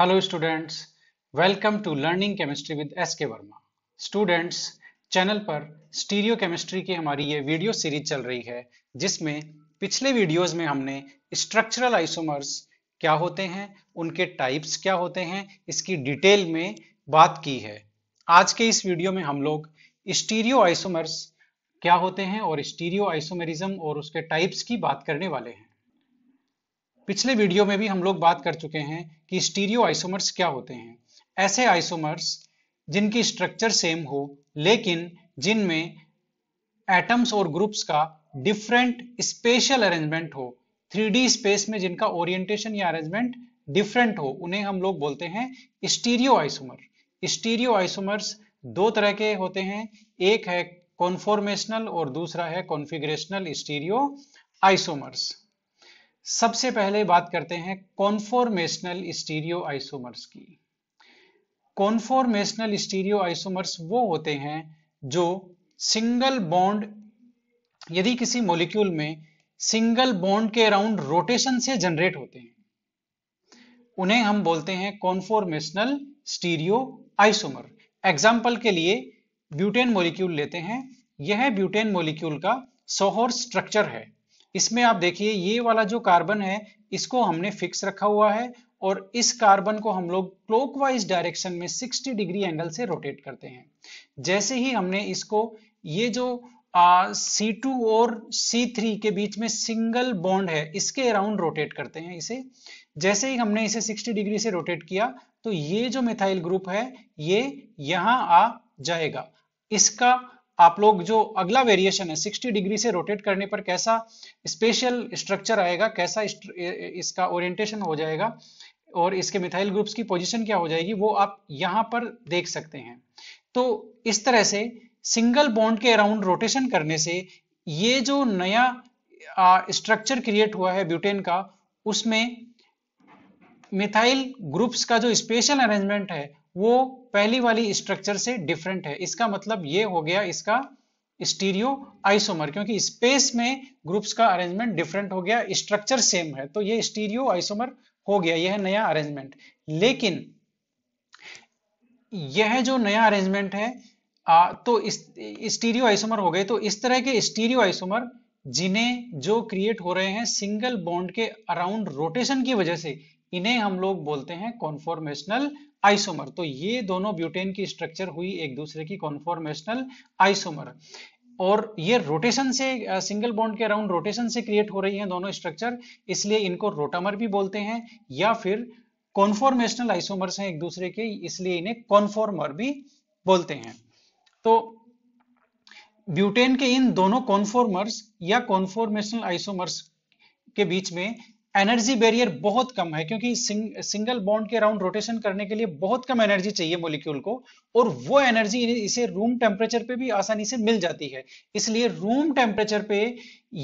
hello students welcome to learning chemistry with S K Verma students channel पर stereochemistry की हमारी ये video series चल रही है जिसमें पिछले वीडियोस में हमने स्ट्रक्चरल आइसोमर्स क्या होते हैं उनके टाइप्स क्या होते हैं इसकी डिटेल में बात की है आज के इस वीडियो में हम लोग स्टीरियो आइसोमर्स क्या होते हैं और स्टीरियो आइसोमेरिज्म और उसके टाइप्स की बात करने वाले हैं पिछले वीडियो में भी हम लोग बात कर चुके हैं कि स्टीरियो आइसोमर्स क्या होते हैं ऐसे आइसोमर्स जिनकी स्ट्रक्चर सेम हो लेकिन जिनमें एटम्स और ग्रुप्स का डिफरेंट स्पेशल अरेंजमेंट हो थ्री स्पेस में जिनका ओरिएंटेशन या अरेंजमेंट डिफरेंट हो उन्हें हम लोग बोलते हैं स्टीरियो आइसोमर स्टीरियो आइसोमर्स दो तरह के होते हैं एक है कॉन्फॉर्मेशनल और दूसरा है कॉन्फिग्रेशनल स्टीरियो आइसोमर्स सबसे पहले बात करते हैं कॉन्फॉर्मेशनल स्टीरियो आइसोमर्स की कॉन्फॉर्मेशनल स्टीरियो आइसोमर्स वो होते हैं जो सिंगल बॉन्ड यदि किसी मोलिक्यूल में सिंगल बॉन्ड के अराउंड रोटेशन से जनरेट होते हैं उन्हें हम बोलते हैं कॉन्फॉर्मेशनल स्टीरियो आइसोमर एग्जाम्पल के लिए ब्यूटेन मोलिक्यूल लेते हैं यह ब्यूटेन मोलिक्यूल का सोहोर स्ट्रक्चर है इसमें आप देखिए ये वाला जो कार्बन है इसको हमने फिक्स रखा हुआ है और इस कार्बन को हम लोग क्लोकवाइज डायरेक्शन में 60 डिग्री एंगल से रोटेट करते हैं जैसे ही हमने इसको ये जो सी टू और सी थ्री के बीच में सिंगल बॉन्ड है इसके अराउंड रोटेट करते हैं इसे जैसे ही हमने इसे 60 डिग्री से रोटेट किया तो ये जो मिथाइल ग्रुप है ये यहां आ जाएगा इसका आप लोग जो अगला वेरिएशन है 60 डिग्री से रोटेट करने पर कैसा स्पेशल स्ट्रक्चर आएगा कैसा इसका ओरिएंटेशन हो जाएगा और इसके मिथाइल ग्रुप्स की पोजीशन क्या हो जाएगी वो आप यहाँ पर देख सकते हैं तो इस तरह से सिंगल बॉन्ड के अराउंड रोटेशन करने से ये जो नया स्ट्रक्चर क्रिएट हुआ है ब्यूटेन का उसमें मिथाइल ग्रुप्स का जो स्पेशल अरेंजमेंट है वो पहली वाली स्ट्रक्चर से डिफरेंट है इसका मतलब ये हो गया इसका स्टीरियो आइसोमर क्योंकि स्पेस में ग्रुप्स का अरेंजमेंट डिफरेंट हो गया स्ट्रक्चर सेम है तो ये स्टीरियो आइसोमर हो गया यह नया अरेंजमेंट लेकिन यह जो नया अरेंजमेंट है आ, तो स्टीरियो आइसोमर हो गए तो इस तरह के स्टीरियो आइसोमर जिन्हें जो क्रिएट हो रहे हैं सिंगल बॉन्ड के अराउंड रोटेशन की वजह से इन्हें हम लोग बोलते हैं कॉन्फॉर्मेशनल आइसोमर तो ये दोनों ब्यूटेन की स्ट्रक्चर हुई एक दूसरे की कॉन्फॉर्मेशनल आइसोमर और ये रोटेशन से सिंगल बॉन्ड के अराउंड रोटेशन से क्रिएट हो रही हैं दोनों स्ट्रक्चर इसलिए इनको रोटामर भी बोलते हैं या फिर कॉन्फॉर्मेशनल आइसोमर्स हैं एक दूसरे के इसलिए इन्हें कॉन्फॉर्मर भी बोलते हैं तो ब्यूटेन के इन दोनों कॉन्फॉर्मर्स या कॉन्फॉर्मेशनल आइसोमर्स के बीच में एनर्जी बैरियर बहुत कम है क्योंकि सिंग, सिंगल बॉन्ड के अराउंड रोटेशन करने के लिए बहुत कम एनर्जी चाहिए मोलिक्यूल को और वो एनर्जी इसे रूम टेम्परेचर पे भी आसानी से मिल जाती है इसलिए रूम टेम्परेचर पे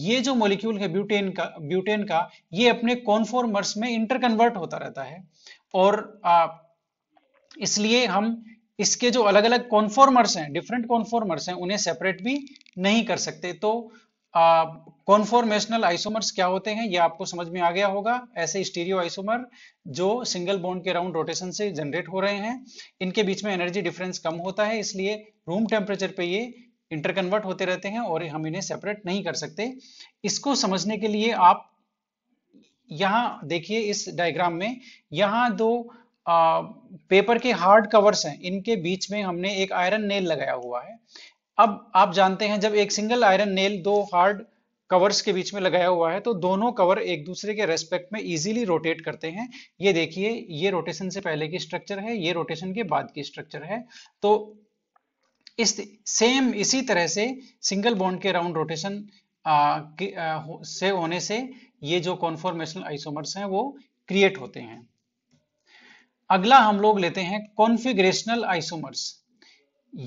ये जो मोलिक्यूल है ब्यूटेन का ब्यूटेन का ये अपने कॉन्फॉर्मर्स में इंटरकन्वर्ट होता रहता है और आ, इसलिए हम इसके जो अलग अलग कॉन्फॉर्मर्स हैं डिफरेंट कॉन्फॉर्मर्स हैं उन्हें सेपरेट भी नहीं कर सकते तो कॉन्फॉर्मेशनल आइसोमर्स क्या होते हैं ये आपको समझ में आ गया होगा ऐसे स्टीरियो आइसोमर जो सिंगल बॉन्ड के राउंड रोटेशन से जनरेट हो रहे हैं इनके बीच में एनर्जी डिफरेंस कम होता है इसलिए रूम टेम्परेचर पे ये इंटरकन्वर्ट होते रहते हैं और हम इन्हें सेपरेट नहीं कर सकते इसको समझने के लिए आप यहाँ देखिए इस डायग्राम में यहाँ दो पेपर के हार्ड कवर्स हैं इनके बीच में हमने एक आयरन नेल लगाया हुआ है अब आप जानते हैं जब एक सिंगल आयरन नेल दो हार्ड कवर्स के बीच में लगाया हुआ है तो दोनों कवर एक दूसरे के रेस्पेक्ट में इजीली रोटेट करते हैं ये देखिए ये रोटेशन से पहले की स्ट्रक्चर है ये रोटेशन के बाद की स्ट्रक्चर है तो इस सेम इसी तरह से सिंगल बॉन्ड के राउंड रोटेशन से होने से ये जो कॉन्फॉर्मेशनल आइसोमर्स हैं वो क्रिएट होते हैं अगला हम लोग लेते हैं कॉन्फिग्रेशनल आइसोमर्स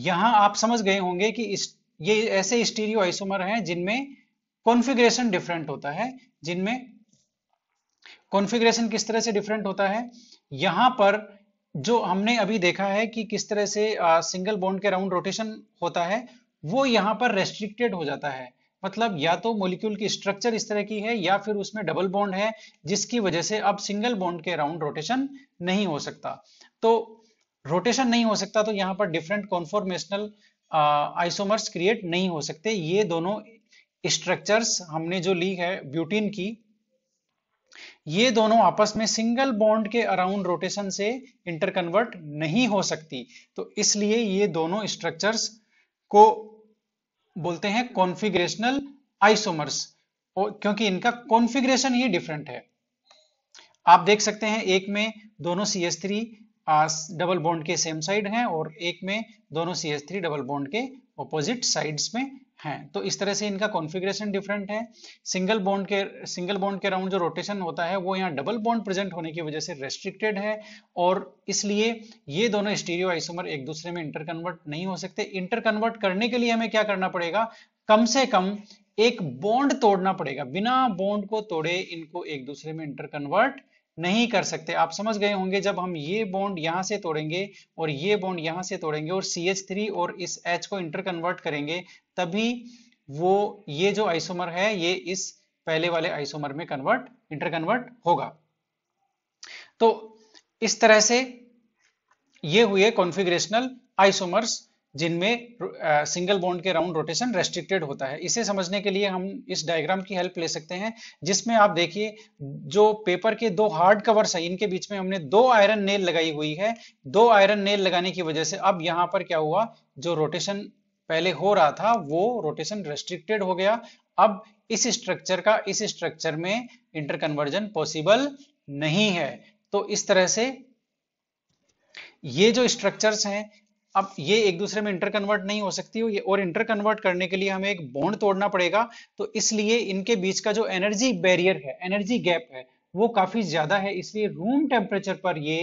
यहां आप समझ गए होंगे कि इस ये ऐसे स्टीरियो आइसोमर हैं जिनमें कॉन्फिग्रेशन डिफरेंट होता है जिनमें कॉन्फिग्रेशन किस तरह से डिफरेंट होता है यहां पर जो हमने अभी देखा है कि किस तरह से सिंगल बॉन्ड के राउंड रोटेशन होता है वो यहां पर रेस्ट्रिक्टेड हो जाता है मतलब या तो मोलिक्यूल की स्ट्रक्चर इस तरह की है या फिर उसमें डबल बॉन्ड है जिसकी वजह से अब सिंगल बॉन्ड के अराउंड रोटेशन नहीं हो सकता तो रोटेशन नहीं हो सकता तो यहाँ पर डिफरेंट कॉन्फॉर्मेशनल आइसोमर्स क्रिएट नहीं हो सकते ये दोनों स्ट्रक्चर्स हमने जो ली है ब्यूटीन की ये दोनों आपस में सिंगल बॉन्ड के अराउंड रोटेशन से इंटरकन्वर्ट नहीं हो सकती तो इसलिए ये दोनों स्ट्रक्चर्स को बोलते हैं कॉन्फिग्रेशनल आइसोमर्स क्योंकि इनका कॉन्फिग्रेशन ही डिफरेंट है आप देख सकते हैं एक में दोनों C H three double bond के सेम साइड हैं और एक में दोनों C H three double bond के ऑपोजिट साइड्स में हैं तो इस तरह से इनका कॉन्फ़िगरेशन डिफरेंट है सिंगल बॉन्ड के सिंगल बॉन्ड के अराउंड जो रोटेशन होता है वो यहाँ डबल बॉन्ड प्रेजेंट होने की वजह से रेस्ट्रिक्टेड है और इसलिए ये दोनों स्टीरियो आइसोमर एक दूसरे में इंटरकन्वर्ट नहीं हो सकते इंटरकन्वर्ट करने के लिए हमें क्या करना पड़ेगा कम से कम एक बॉन्ड तोड़ना पड़ेगा बिना बॉन्ड को तोड़े इनको एक दूसरे में इंटरकन्वर्ट नहीं कर सकते आप समझ गए होंगे जब हम ये बॉन्ड यहां से तोड़ेंगे और ये बॉन्ड यहां से तोड़ेंगे और सी एच थ्री और इस एच को इंटर कन्वर्ट करेंगे तभी वो ये जो आइसोमर है ये इस पहले वाले आइसोमर में कन्वर्ट इंटर कन्वर्ट होगा तो इस तरह से ये हुए कॉन्फिग्रेशनल आइसोमर्स जिनमें सिंगल बॉन्ड के राउंड रोटेशन रेस्ट्रिक्टेड होता है इसे समझने के लिए हम इस डायग्राम की हेल्प ले सकते हैं जिसमें आप देखिए जो पेपर के दो हार्ड कवर्स हैं इनके बीच में हमने दो आयरन नेल लगाई हुई है दो आयरन नेल लगाने की वजह से अब यहाँ पर क्या हुआ जो रोटेशन पहले हो रहा था वो रोटेशन रेस्ट्रिक्टेड हो गया अब इस स्ट्रक्चर का इस स्ट्रक्चर में इंटरकन्वर्जन पॉसिबल नहीं है तो इस तरह से ये जो स्ट्रक्चर्स हैं अब ये एक दूसरे में इंटर कन्वर्ट नहीं हो सकती हो ये और इंटर कन्वर्ट करने के लिए हमें एक बॉन्ड तोड़ना पड़ेगा तो इसलिए इनके बीच का जो एनर्जी बैरियर है एनर्जी गैप है वो काफी ज्यादा है इसलिए रूम टेम्परेचर पर ये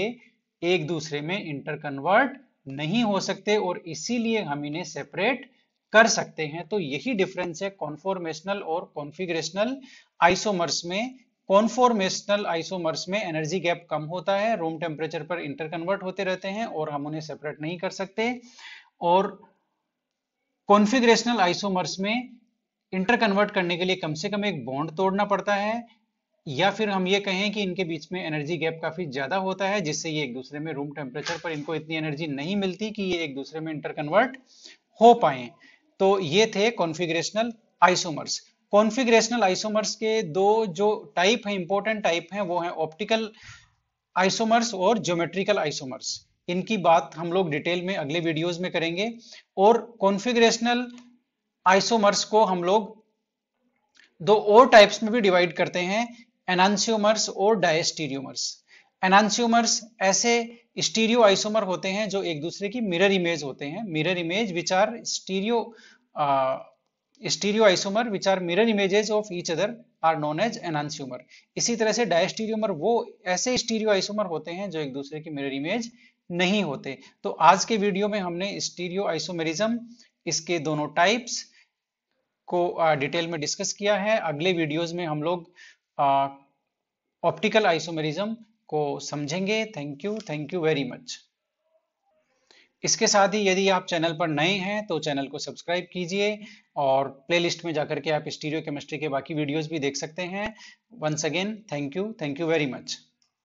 एक दूसरे में इंटर कन्वर्ट नहीं हो सकते और इसीलिए हम इन्हें सेपरेट कर सकते हैं तो यही डिफरेंस है कॉन्फॉर्मेशनल और कॉन्फिग्रेशनल आइसोमर्स में कॉन्फॉर्मेशनल आइसोमर्स में एनर्जी गैप कम होता है रूम टेम्परेचर पर इंटरकन्वर्ट होते रहते हैं और हम उन्हें सेपरेट नहीं कर सकते और कॉन्फिग्रेशनल आइसोमर्स में इंटरकन्वर्ट करने के लिए कम से कम एक बॉन्ड तोड़ना पड़ता है या फिर हम ये कहें कि इनके बीच में एनर्जी गैप काफी ज्यादा होता है जिससे ये एक दूसरे में रूम टेम्परेचर पर इनको इतनी एनर्जी नहीं मिलती कि ये एक दूसरे में इंटरकन्वर्ट हो पाए तो ये थे कॉन्फिग्रेशनल आइसोमर्स कॉन्फिग्रेशनल आइसोमर्स के दो जो टाइप हैं इंपॉर्टेंट टाइप हैं वो हैं ऑप्टिकल आइसोमर्स और ज्योमेट्रिकल आइसोमर्स इनकी बात हम लोग डिटेल में अगले वीडियोस में करेंगे और कॉन्फिग्रेशनल आइसोमर्स को हम लोग दो और टाइप्स में भी डिवाइड करते हैं एनांसियोमर्स और डायस्टीरियोमर्स एनांसियोमर्स ऐसे स्टीरियो आइसोमर होते हैं जो एक दूसरे की मिरर इमेज होते हैं mirror image which are stereo stereoisomer which are mirror images of each other are known as enantiomer इसी तरह से डायस्टीरियोमर वो ऐसे स्टीरियोआइसोमर होते हैं जो एक दूसरे की मिरर इमेज नहीं होते तो आज के वीडियो में हमने स्टीरियोआइसोमेरिज्म इसके दोनों टाइप्स को डिटेल में डिस्कस किया है अगले वीडियोस में हम लोग ऑप्टिकल आइसोमेरिज्म को समझेंगे thank you thank you very much इसके साथ ही यदि आप चैनल पर नए हैं तो चैनल को सब्सक्राइब कीजिए और प्लेलिस्ट में जाकर के आप स्टीरियो केमिस्ट्री के बाकी वीडियोस भी देख सकते हैं once again thank you thank you very much